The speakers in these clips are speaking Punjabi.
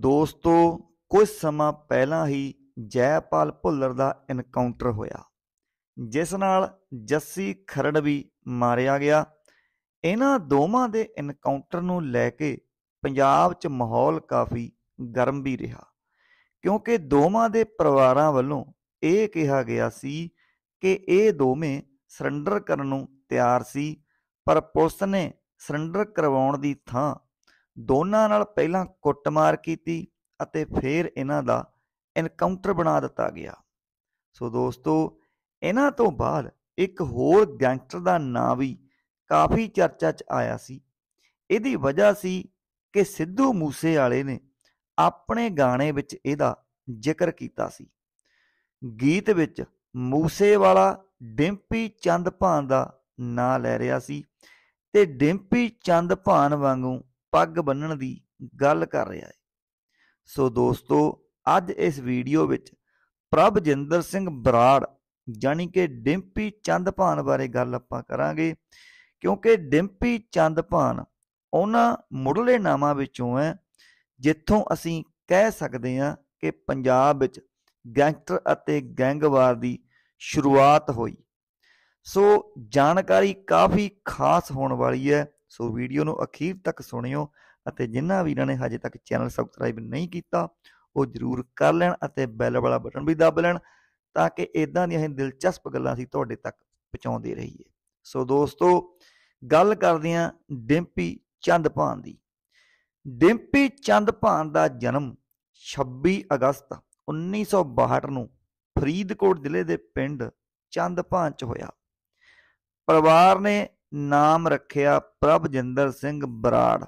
ਦੋਸਤੋ ਕੁਝ ਸਮਾਂ ਪਹਿਲਾਂ ਹੀ ਜੈਪਾਲ ਭੁੱਲਰ ਦਾ ਇਨਕਾਊਂਟਰ ਹੋਇਆ ਜਿਸ ਨਾਲ ਜੱਸੀ ਖਰੜ ਵੀ ਮਾਰਿਆ ਗਿਆ ਇਹਨਾਂ ਦੋਵਾਂ ਦੇ ਇਨਕਾਊਂਟਰ ਨੂੰ ਲੈ ਕੇ ਪੰਜਾਬ 'ਚ ਮਾਹੌਲ ਕਾਫੀ ਗਰਮ ਵੀ ਰਿਹਾ ਕਿਉਂਕਿ ਦੋਵਾਂ ਦੇ ਪਰਿਵਾਰਾਂ ਵੱਲੋਂ ਇਹ ਕਿਹਾ ਗਿਆ ਸੀ ਕਿ ਇਹ ਦੋਵੇਂ ਸਰੈਂਡਰ ਕਰਨ ਨੂੰ ਤਿਆਰ ਸੀ ਪਰ ਪੁਲਿਸ ਨੇ ਸਰੈਂਡਰ ਕਰਵਾਉਣ ਦੀ ਥਾਂ ਦੋਨਾਂ ਨਾਲ ਪਹਿਲਾਂ ਕੁੱਟਮਾਰ ਕੀਤੀ ਅਤੇ ਫਿਰ ਇਹਨਾਂ ਦਾ ਇਨਕਾਊਂਟਰ ਬਣਾ ਦਿੱਤਾ ਗਿਆ ਸੋ ਦੋਸਤੋ ਇਹਨਾਂ ਤੋਂ ਬਾਅਦ ਇੱਕ ਹੋਰ ਗੈਂਗਸਟਰ ਦਾ ਨਾਂ ਵੀ ਕਾਫੀ ਚਰਚਾ 'ਚ ਆਇਆ ਸੀ ਇਹਦੀ ਵਜ੍ਹਾ ਸੀ ਕਿ ਸਿੱਧੂ ਮੂਸੇ ਵਾਲੇ ਨੇ ਆਪਣੇ ਗਾਣੇ ਵਿੱਚ ਇਹਦਾ ਜ਼ਿਕਰ ਕੀਤਾ ਸੀ ਗੀਤ ਵਿੱਚ ਮੂਸੇ ਵਾਲਾ ਡਿੰਪੀ ਚੰਦ ਭਾਨ ਦਾ ਨਾਂ ਲੈ ਰਿਹਾ ਸੀ ਤੇ ਡਿੰਪੀ ਚੰਦ ਭਾਨ ਵਾਂਗੂ ਪੱਗ ਬੰਨਣ ਦੀ ਗੱਲ ਕਰ ਰਿਹਾ ਹੈ ਸੋ ਦੋਸਤੋ ਅੱਜ ਇਸ ਵੀਡੀਓ ਵਿੱਚ ਪ੍ਰਭਜਿੰਦਰ ਸਿੰਘ ਬਰਾੜ ਜਾਨੀ ਕਿ ਡਿੰਪੀ ਚੰਦਪਾਨ ਬਾਰੇ ਗੱਲ ਆਪਾਂ ਕਰਾਂਗੇ ਕਿਉਂਕਿ ਡਿੰਪੀ ਚੰਦਪਾਨ ਉਹਨਾਂ ਮੁੱਢਲੇ ਨਾਮਾਂ ਵਿੱਚੋਂ ਹੈ ਜਿੱਥੋਂ ਅਸੀਂ ਕਹਿ ਸਕਦੇ ਹਾਂ ਕਿ ਪੰਜਾਬ ਵਿੱਚ ਗੈਂਗਸਟਰ ਅਤੇ ਗੈਂਗਵਾਰ ਦੀ ਸ਼ੁਰੂਆਤ ਹੋਈ ਸੋ ਜਾਣਕਾਰੀ ਕਾਫੀ ਖਾਸ ਹੋਣ ਵਾਲੀ ਹੈ ਸੋ ਵੀਡੀਓ ਨੂੰ ਅਖੀਰ ਤੱਕ ਸੁਣਿਓ ਅਤੇ ਜਿਨ੍ਹਾਂ ਵੀਰਾਂ ਨੇ ਹਜੇ ਤੱਕ ਚੈਨਲ ਸਬਸਕ੍ਰਾਈਬ ਨਹੀਂ ਕੀਤਾ ਉਹ ਜਰੂਰ ਕਰ ਲੈਣ ਅਤੇ ਬੈਲ ਵਾਲਾ ਬਟਨ ਵੀ ਦਬ ਲੈਣ ਤਾਂ ਕਿ ਇਦਾਂ ਦੀਆਂ ਹੀ ਦਿਲਚਸਪ ਗੱਲਾਂ ਅਸੀਂ ਤੁਹਾਡੇ ਤੱਕ ਪਹੁੰਚਾਉਂਦੇ ਰਹੀਏ ਸੋ ਦੋਸਤੋ ਗੱਲ ਕਰਦੇ ਹਾਂ ਡਿੰਪੀ ਚੰਦਪਾਨ ਦੀ ਡਿੰਪੀ ਚੰਦਪਾਨ ਦਾ ਜਨਮ 26 ਅਗਸਤ 1962 ਨੂੰ ਫਰੀਦਕੋਟ ਜ਼ਿਲ੍ਹੇ ਦੇ ਪਿੰਡ ਚੰਦਪਾਨ 'ਚ ਹੋਇਆ ਪਰਿਵਾਰ ਨੇ ਨਾਮ ਰੱਖਿਆ ਪ੍ਰਭਜਿੰਦਰ ਸਿੰਘ ਬਰਾੜ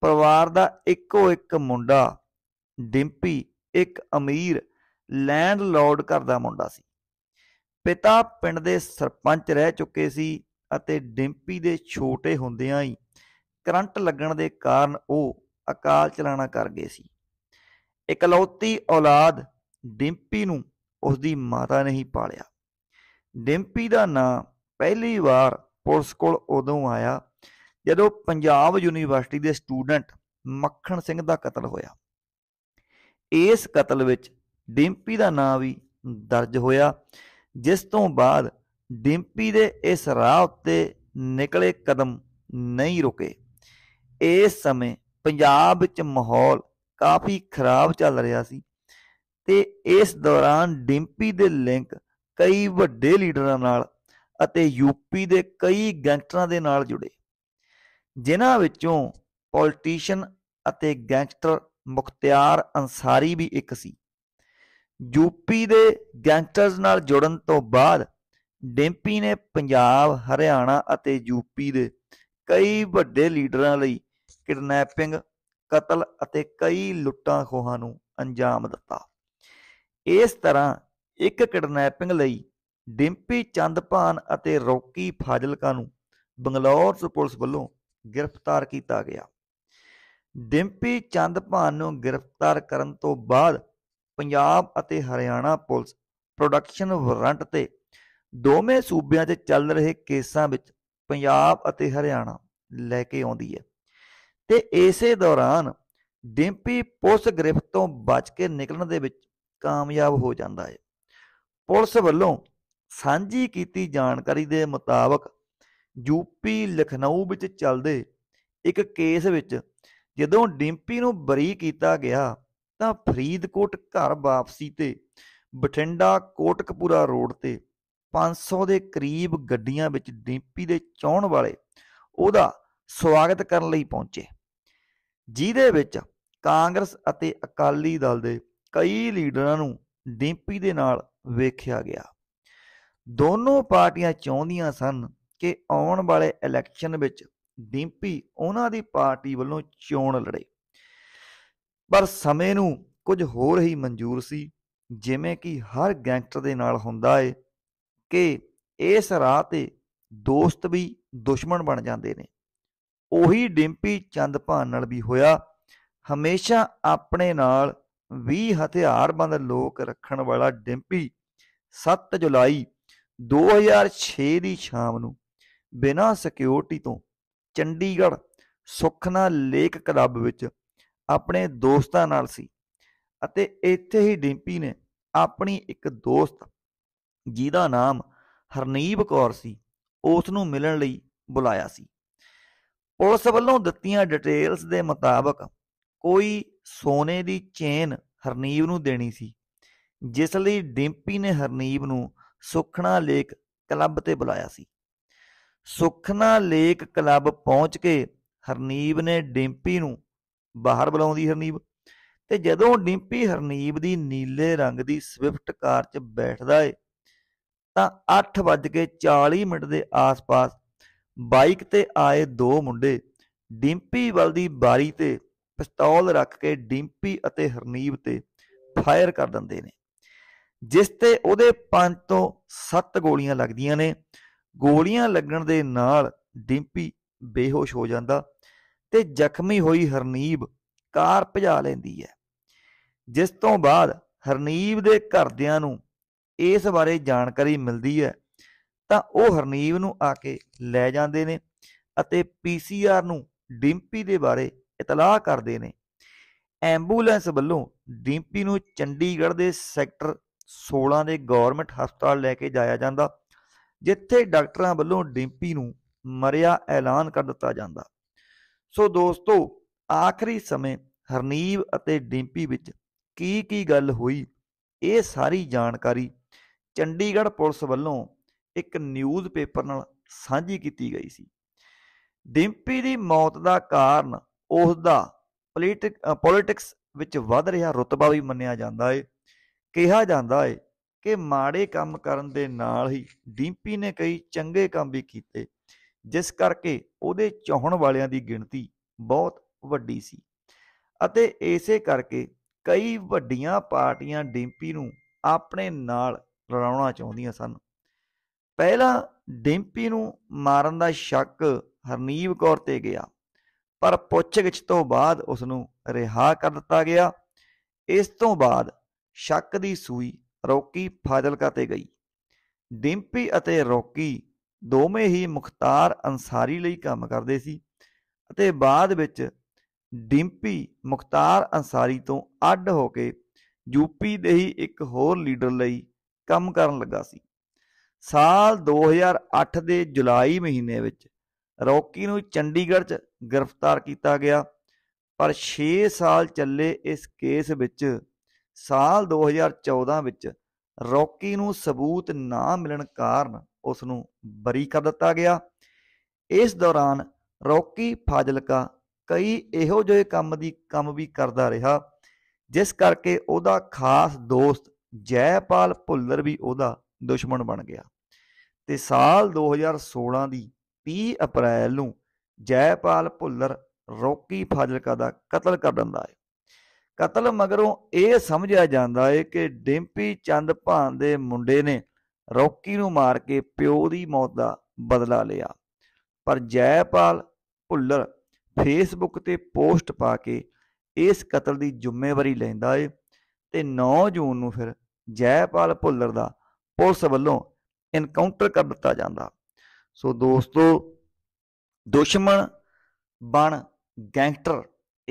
ਪਰਿਵਾਰ ਦਾ ਇੱਕੋ ਇੱਕ ਮੁੰਡਾ ਡਿੰਪੀ ਇੱਕ ਅਮੀਰ ਲੈਂਡ ਲਾਰਡ ਘਰ ਦਾ ਮੁੰਡਾ ਸੀ ਪਿਤਾ ਪਿੰਡ ਦੇ ਸਰਪੰਚ ਰਹਿ ਚੁੱਕੇ ਸੀ ਅਤੇ ਡਿੰਪੀ ਦੇ ਛੋਟੇ ਹੁੰਦਿਆਂ ਹੀ ਕਰੰਟ ਲੱਗਣ ਦੇ ਕਾਰਨ ਉਹ ਅਕਾਲ ਚਲਾਣਾ ਕਰ ਗਏ ਸੀ ਇਕਲੌਤੀ ਔਲਾਦ ਡਿੰਪੀ ਨੂੰ ਉਸ ਦੀ ਮਾਤਾ ਨੇ ਹੀ ਪਾਲਿਆ ਡਿੰਪੀ ਦਾ ਨਾਂ ਪਹਿਲੀ ਵਾਰ ਪੁਲਿਸ ਕੋਲ ਉਦੋਂ ਆਇਆ ਜਦੋਂ ਪੰਜਾਬ ਯੂਨੀਵਰਸਿਟੀ ਦੇ ਸਟੂਡੈਂਟ ਮੱਖਣ ਸਿੰਘ ਦਾ ਕਤਲ ਹੋਇਆ ਇਸ ਕਤਲ ਵਿੱਚ ਡਿੰਪੀ ਦਾ ਨਾਂ ਵੀ ਦਰਜ ਹੋਇਆ ਜਿਸ ਤੋਂ ਬਾਅਦ ਡਿੰਪੀ ਦੇ ਇਸ ਰਾਹ ਉੱਤੇ ਨਿਕਲੇ ਕਦਮ ਨਹੀਂ ਰੁਕੇ ਇਸ ਸਮੇਂ ਪੰਜਾਬ ਵਿੱਚ ਮਾਹੌਲ ਕਾਫੀ ਖਰਾਬ ਚੱਲ ਰਿਹਾ ਸੀ ਤੇ ਇਸ ਦੌਰਾਨ ਡਿੰਪੀ ਦੇ ਲਿੰਕ ਕਈ ਵੱਡੇ ਲੀਡਰਾਂ ਨਾਲ ਅਤੇ ਯੂਪੀ ਦੇ ਕਈ ਗੈਂਗਸਟਰਾਂ ਦੇ ਨਾਲ ਜੁੜੇ ਜਿਨ੍ਹਾਂ ਵਿੱਚੋਂ ਪੋਲਿਟਿਸ਼ੀਅਨ ਅਤੇ ਗੈਂਗਸਟਰ ਮੁਖਤਿਆਰ ਅंसारी ਵੀ ਇੱਕ ਸੀ ਯੂਪੀ ਦੇ ਗੈਂਗਸਟਰਸ ਨਾਲ ਜੁੜਨ ਤੋਂ ਬਾਅਦ ਡੈਂਪੀ ਨੇ ਪੰਜਾਬ ਹਰਿਆਣਾ ਅਤੇ ਯੂਪੀ ਦੇ ਕਈ ਵੱਡੇ ਲੀਡਰਾਂ ਲਈ ਕਿਡਨੈਪਿੰਗ ਕਤਲ ਅਤੇ ਕਈ ਲੁੱਟਾਂ ਖੋਹਾਂ ਨੂੰ ਅੰਜਾਮ ਦਿੱਤਾ ਇਸ ਤਰ੍ਹਾਂ ਇੱਕ ਕਿਡਨੈਪਿੰਗ ਲਈ ਡਿੰਪੀ ਚੰਦਪਾਨ ਅਤੇ ਰੌਕੀ ਫਾਜ਼ਿਲਕਾ ਨੂੰ ਬੰਗਲੌਰ ਪੁਲਿਸ ਵੱਲੋਂ ਗ੍ਰਿਫਤਾਰ ਕੀਤਾ ਗਿਆ ਡਿੰਪੀ ਚੰਦਪਾਨ ਨੂੰ ਗ੍ਰਿਫਤਾਰ ਕਰਨ ਤੋਂ ਬਾਅਦ ਪੰਜਾਬ ਅਤੇ ਹਰਿਆਣਾ ਪੁਲਿਸ ਪ੍ਰੋਡਕਸ਼ਨ ਵਾਰੰਟ ਤੇ ਦੋਵੇਂ ਸੂਬਿਆਂ 'ਚ ਚੱਲ ਰਹੇ ਕੇਸਾਂ ਵਿੱਚ ਪੰਜਾਬ ਅਤੇ ਹਰਿਆਣਾ ਲੈ ਕੇ ਆਉਂਦੀ ਹੈ ਤੇ ਇਸੇ ਦੌਰਾਨ ਡਿੰਪੀ ਪੁਲਿਸ ਗ੍ਰਿਫਤ ਤੋਂ ਬਚ ਕੇ ਨਿਕਲਣ ਦੇ ਵਿੱਚ ਕਾਮਯਾਬ ਹੋ ਜਾਂਦਾ ਹੈ ਪੁਲਿਸ ਵੱਲੋਂ ਸਾਂਝੀ ਕੀਤੀ ਜਾਣਕਾਰੀ ਦੇ ਮੁਤਾਬਕ ਯੂਪੀ ਲਖਨਊ ਵਿੱਚ ਚੱਲਦੇ ਇੱਕ ਕੇਸ ਵਿੱਚ ਜਦੋਂ ਡਿੰਪੀ ਨੂੰ ਬਰੀ ਕੀਤਾ ਗਿਆ ਤਾਂ ਫਰੀਦਕੋਟ ਘਰ ਵਾਪਸੀ ਤੇ ਬਠਿੰਡਾ ਕੋਟਕਪੂਰਾ ਰੋਡ ਤੇ 500 ਦੇ ਕਰੀਬ ਗੱਡੀਆਂ ਵਿੱਚ ਡਿੰਪੀ ਦੇ ਚਾਹਣ ਵਾਲੇ ਉਹਦਾ ਸਵਾਗਤ ਕਰਨ ਲਈ ਪਹੁੰਚੇ ਜਿਹਦੇ ਵਿੱਚ ਕਾਂਗਰਸ ਅਤੇ ਅਕਾਲੀ ਦਲ ਦੇ ਕਈ ਲੀਡਰਾਂ ਨੂੰ ਡਿੰਪੀ ਦੇ ਨਾਲ ਵੇਖਿਆ ਗਿਆ ਦੋਨੋਂ ਪਾਰਟੀਆਂ ਚਾਹੁੰਦੀਆਂ ਸਨ ਕਿ ਆਉਣ ਵਾਲੇ ਇਲੈਕਸ਼ਨ ਵਿੱਚ ਡਿੰਪੀ ਉਹਨਾਂ ਦੀ ਪਾਰਟੀ ਵੱਲੋਂ ਚੋਣ ਲੜੇ ਪਰ ਸਮੇਂ ਨੂੰ ਕੁਝ ਹੋਰ ਹੀ ਮਨਜ਼ੂਰ ਸੀ ਜਿਵੇਂ ਕਿ ਹਰ ਗੈਂਗਸਟਰ ਦੇ ਨਾਲ ਹੁੰਦਾ ਏ ਕਿ ਇਸ ਰਾਹ ਤੇ ਦੋਸਤ ਵੀ ਦੁਸ਼ਮਣ ਬਣ ਜਾਂਦੇ ਨੇ ਉਹੀ ਡਿੰਪੀ ਚੰਦ ਭਾਨ ਨਾਲ ਵੀ ਹੋਇਆ ਹਮੇਸ਼ਾ ਆਪਣੇ ਨਾਲ 20 ਹਥਿਆਰਬੰਦ ਲੋਕ ਰੱਖਣ ਵਾਲਾ ਡਿੰਪੀ 7 ਜੁਲਾਈ 2006 ਦੀ ਸ਼ਾਮ ਨੂੰ ਬਿਨਾਂ ਸਿਕਿਉਰਿਟੀ ਤੋਂ ਚੰਡੀਗੜ੍ਹ ਸੁਖਨਾ ਲੇਕ ਕਲੱਬ ਵਿੱਚ ਆਪਣੇ ਦੋਸਤਾਂ ਨਾਲ ਸੀ ਅਤੇ ਇੱਥੇ ਹੀ ਡਿੰਪੀ ਨੇ ਆਪਣੀ ਇੱਕ ਦੋਸਤ ਜਿਹਦਾ ਨਾਮ ਹਰਨੀਬ ਕੌਰ ਸੀ ਉਸ ਨੂੰ ਮਿਲਣ ਲਈ ਬੁਲਾਇਆ ਸੀ ਪੁਲਿਸ ਵੱਲੋਂ ਦਿੱਤੀਆਂ ਡਿਟੇਲਸ ਦੇ ਮੁਤਾਬਕ ਕੋਈ ਸੋਨੇ ਦੀ ਚੇਨ ਹਰਨੀਬ ਨੂੰ ਦੇਣੀ ਸੀ ਜਿਸ ਲਈ ਡਿੰਪੀ ਨੇ ਹਰਨੀਬ ਨੂੰ ਸੁਖਣਾ ਲੇਕ ਕਲੱਬ ਤੇ ਬੁਲਾਇਆ ਸੀ ਸੁਖਣਾ ਲੇਕ ਕਲੱਬ ਪਹੁੰਚ ਕੇ ਹਰਨੀਬ ਨੇ ਡਿੰਪੀ ਨੂੰ ਬਾਹਰ ਬੁਲਾਉਂਦੀ ਹਰਨੀਬ ਤੇ ਜਦੋਂ ਡਿੰਪੀ ਹਰਨੀਬ ਦੀ ਨੀਲੇ ਰੰਗ ਦੀ ਸਵਿਫਟ ਕਾਰ 'ਚ ਬੈਠਦਾ ਏ ਤਾਂ 8:40 ਮਿੰਟ ਦੇ ਆਸ-ਪਾਸ ਬਾਈਕ ਤੇ ਆਏ ਦੋ ਮੁੰਡੇ ਡਿੰਪੀ ਵੱਲ ਦੀ ਬਾਰੀ ਤੇ ਪਿਸਤੌਲ ਰੱਖ ਕੇ ਡਿੰਪੀ ਅਤੇ ਹਰਨੀਬ ਤੇ ਫਾਇਰ ਕਰ ਦਿੰਦੇ ਨੇ ਜਿਸ ਤੇ ਉਹਦੇ 5 ਤੋਂ 7 ਗੋਲੀਆਂ ਲੱਗਦੀਆਂ ਨੇ ਗੋਲੀਆਂ ਲੱਗਣ ਦੇ ਨਾਲ ਡਿੰਪੀ ਬੇਹੋਸ਼ ਹੋ ਜਾਂਦਾ ਤੇ ਜ਼ਖਮੀ ਹੋਈ ਹਰਨੀਬ ਕਾਰ ਭਜਾ ਲੈਂਦੀ ਹੈ ਜਿਸ ਤੋਂ ਬਾਅਦ ਹਰਨੀਬ ਦੇ ਘਰਦਿਆਂ ਨੂੰ ਇਸ ਬਾਰੇ ਜਾਣਕਾਰੀ ਮਿਲਦੀ ਹੈ ਤਾਂ ਉਹ ਹਰਨੀਬ ਨੂੰ ਆ ਕੇ ਲੈ ਜਾਂਦੇ ਨੇ ਅਤੇ ਪੀਸੀਆਰ ਨੂੰ ਡਿੰਪੀ ਦੇ ਬਾਰੇ ਇਤਲਾਹ ਕਰਦੇ ਨੇ ਐਂਬੂਲੈਂਸ ਵੱਲੋਂ ਡਿੰਪੀ ਨੂੰ ਚੰਡੀਗੜ੍ਹ ਦੇ ਸੈਕਟਰ 16 ਦੇ ਗਵਰਨਮੈਂਟ ਹਸਪਤਾਲ ਲੈ ਕੇ ਜਾਇਆ ਜਾਂਦਾ ਜਿੱਥੇ ਡਾਕਟਰਾਂ ਵੱਲੋਂ ਡਿੰਪੀ ਨੂੰ ਮਰਿਆ ਐਲਾਨ ਕਰ ਦਿੱਤਾ ਜਾਂਦਾ ਸੋ ਦੋਸਤੋ ਆਖਰੀ ਸਮੇਂ ਹਰਨੀਵ ਅਤੇ ਡਿੰਪੀ ਵਿੱਚ ਕੀ ਕੀ ਗੱਲ ਹੋਈ ਇਹ ਸਾਰੀ ਜਾਣਕਾਰੀ ਚੰਡੀਗੜ੍ਹ ਪੁਲਿਸ ਵੱਲੋਂ ਇੱਕ ਨਿਊਜ਼ਪੇਪਰ ਨਾਲ ਸਾਂਝੀ ਕੀਤੀ ਗਈ ਸੀ ਡਿੰਪੀ ਦੀ ਮੌਤ ਦਾ ਕਾਰਨ ਉਸ ਦਾ ਪੋਲਿਟਿਕਸ ਵਿੱਚ ਵੱਧ ਰਿਹਾ ਰੁਤਬਾ ਵੀ ਮੰਨਿਆ ਜਾਂਦਾ ਹੈ ਕਿਹਾ ਜਾਂਦਾ ਹੈ ਕਿ ਮਾੜੇ ਕੰਮ ਕਰਨ ਦੇ ਨਾਲ ਹੀ ਡਿੰਪੀ ਨੇ ਕਈ ਚੰਗੇ ਕੰਮ ਵੀ ਕੀਤੇ ਜਿਸ ਕਰਕੇ ਉਹਦੇ ਚਾਹਣ ਵਾਲਿਆਂ ਦੀ ਗਿਣਤੀ ਬਹੁਤ ਵੱਡੀ ਸੀ ਅਤੇ ਇਸੇ ਕਰਕੇ ਕਈ ਵੱਡੀਆਂ ਪਾਰਟੀਆਂ ਡਿੰਪੀ ਨੂੰ ਆਪਣੇ ਨਾਲ ਰਲਾਉਣਾ ਚਾਹੁੰਦੀਆਂ ਸਨ ਪਹਿਲਾਂ ਡਿੰਪੀ ਨੂੰ ਮਾਰਨ ਦਾ ਸ਼ੱਕ ਹਰਨੀਵ ਕੌਰ ਤੇ ਗਿਆ ਪਰ ਪੁੱਛਗਿੱਛ ਤੋਂ ਬਾਅਦ ਉਸ ਨੂੰ ਰਿਹਾ ਕਰ ਦਿੱਤਾ ਗਿਆ ਇਸ ਤੋਂ ਬਾਅਦ ਸ਼ੱਕ ਦੀ ਸੂਈ ਰੌਕੀ ਫਾਜ਼ਿਲਕਾ ਤੇ ਗਈ ਡਿੰਪੀ ਅਤੇ ਰੌਕੀ ਦੋਵੇਂ ਹੀ ਮੁਖਤਾਰ ਅਨਸਾਰੀ ਲਈ ਕੰਮ ਕਰਦੇ ਸੀ ਅਤੇ ਬਾਅਦ ਵਿੱਚ ਡਿੰਪੀ ਮੁਖਤਾਰ ਅਨਸਾਰੀ ਤੋਂ ਅੱਡ ਹੋ ਕੇ ਯੂਪੀ ਦੇ ਹੀ ਇੱਕ ਹੋਰ ਲੀਡਰ ਲਈ ਕੰਮ ਕਰਨ ਲੱਗਾ ਸੀ ਸਾਲ 2008 ਦੇ ਜੁਲਾਈ ਮਹੀਨੇ ਵਿੱਚ ਰੌਕੀ ਨੂੰ ਚੰਡੀਗੜ੍ਹ 'ਚ ਗ੍ਰਿਫਤਾਰ ਕੀਤਾ ਗਿਆ ਪਰ 6 ਸਾਲ ਚੱਲੇ ਇਸ ਕੇਸ ਵਿੱਚ ਸਾਲ 2014 ਵਿੱਚ ਰੌਕੀ ਨੂੰ ਸਬੂਤ ਨਾ ਮਿਲਣ ਕਾਰਨ ਉਸ ਨੂੰ ਬਰੀ ਕਰ ਦਿੱਤਾ ਗਿਆ ਇਸ ਦੌਰਾਨ ਰੌਕੀ ਫਾਜ਼ਲਕਾ ਕਈ ਇਹੋ ਜਿਹੇ ਕੰਮ ਦੀ ਕੰਮ ਵੀ ਕਰਦਾ ਰਿਹਾ ਜਿਸ ਕਰਕੇ ਉਹਦਾ ਖਾਸ ਦੋਸਤ ਜੈਪਾਲ ਭੁੱਲਰ ਵੀ ਉਹਦਾ ਦੁਸ਼ਮਣ ਬਣ ਗਿਆ ਤੇ ਸਾਲ 2016 ਦੀ 30 ਅਪ੍ਰੈਲ ਨੂੰ ਜੈਪਾਲ ਭੁੱਲਰ ਰੌਕੀ ਫਾਜ਼ਲਕਾ ਦਾ ਕਤਲ ਕਰ ਦਿੰਦਾ ਹੈ ਕਤਲ ਮਗਰੋਂ ਇਹ ਸਮਝਿਆ ਜਾਂਦਾ ਹੈ ਕਿ ਡਿੰਪੀ ਚੰਦ ਭਾਨ ਦੇ ਮੁੰਡੇ ਨੇ ਰੌਕੀ ਨੂੰ ਮਾਰ ਕੇ ਪਿਓ ਦੀ ਮੌਤ ਦਾ ਬਦਲਾ ਲਿਆ ਪਰ ਜੈਪਾਲ ਭੁੱਲਰ ਫੇਸਬੁੱਕ ਤੇ ਪੋਸਟ ਪਾ ਕੇ ਇਸ ਕਤਲ ਦੀ ਜ਼ਿੰਮੇਵਾਰੀ ਲੈਂਦਾ ਏ ਤੇ 9 ਜੂਨ ਨੂੰ ਫਿਰ ਜੈਪਾਲ ਭੁੱਲਰ ਦਾ ਪੁਲਿਸ ਵੱਲੋਂ ਇਨਕਾਊਂਟਰ ਕਰ ਦਿੱਤਾ ਜਾਂਦਾ ਸੋ ਦੋਸਤੋ ਦੁਸ਼ਮਣ ਬਣ ਗੈਂਗਸਟਰ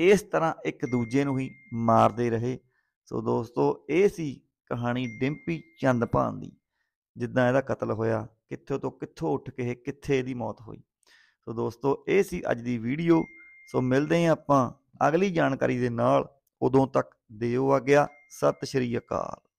ਇਸ ਤਰ੍ਹਾਂ ਇੱਕ ਦੂਜੇ ਨੂੰ ਹੀ ਮਾਰਦੇ ਰਹੇ ਸੋ ਦੋਸਤੋ ਇਹ ਸੀ ਕਹਾਣੀ ਡਿੰਪੀ ਚੰਦਪਾਨ ਦੀ ਜਿੱਦਾਂ ਇਹਦਾ ਕਤਲ ਹੋਇਆ ਕਿੱਥੋਂ ਤੋਂ ਕਿੱਥੋਂ ਉੱਠ ਕੇ ਕਿੱਥੇ ਇਹਦੀ ਮੌਤ ਹੋਈ ਸੋ ਦੋਸਤੋ ਇਹ ਸੀ ਅੱਜ ਦੀ ਵੀਡੀਓ ਸੋ ਮਿਲਦੇ ਹਾਂ ਆਪਾਂ ਅਗਲੀ ਜਾਣਕਾਰੀ ਦੇ ਨਾਲ ਉਦੋਂ ਤੱਕ ਦਿਓ ਆ ਗਿਆ ਸਤਿ ਸ਼੍ਰੀ ਅਕਾਲ